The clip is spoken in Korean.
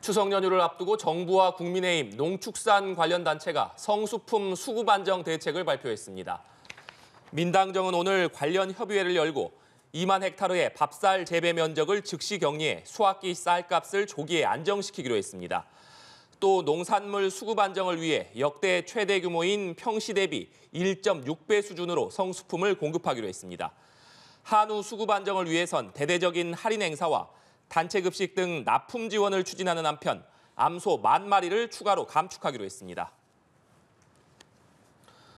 추석 연휴를 앞두고 정부와 국민의힘, 농축산 관련 단체가 성수품 수급 안정 대책을 발표했습니다. 민당정은 오늘 관련 협의회를 열고 2만 헥타르의 밥쌀 재배 면적을 즉시 격리해 수확기 쌀값을 조기에 안정시키기로 했습니다. 또 농산물 수급 안정을 위해 역대 최대 규모인 평시 대비 1.6배 수준으로 성수품을 공급하기로 했습니다. 한우 수급 안정을 위해선 대대적인 할인 행사와 단체 급식 등 납품 지원을 추진하는 한편 암소 만 마리를 추가로 감축하기로 했습니다.